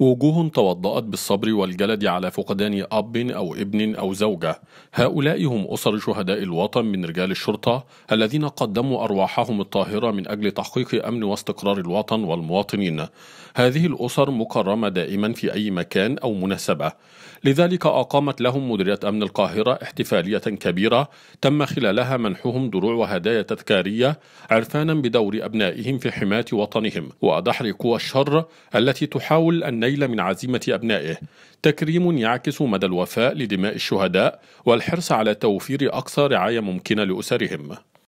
وجوه توضأت بالصبر والجلد على فقدان أب أو ابن أو زوجة هؤلاء هم أسر شهداء الوطن من رجال الشرطة الذين قدموا أرواحهم الطاهرة من أجل تحقيق أمن واستقرار الوطن والمواطنين هذه الأسر مكرمة دائما في أي مكان أو مناسبة لذلك أقامت لهم مديرية أمن القاهرة احتفالية كبيرة تم خلالها منحهم دروع وهدايا تذكارية عرفانا بدور أبنائهم في حماية وطنهم ودحر قوى الشر التي تحاول أن الليل من عزيمة أبنائه تكريم يعكس مدى الوفاء لدماء الشهداء والحرص على توفير أقصى رعاية ممكنة لأسرهم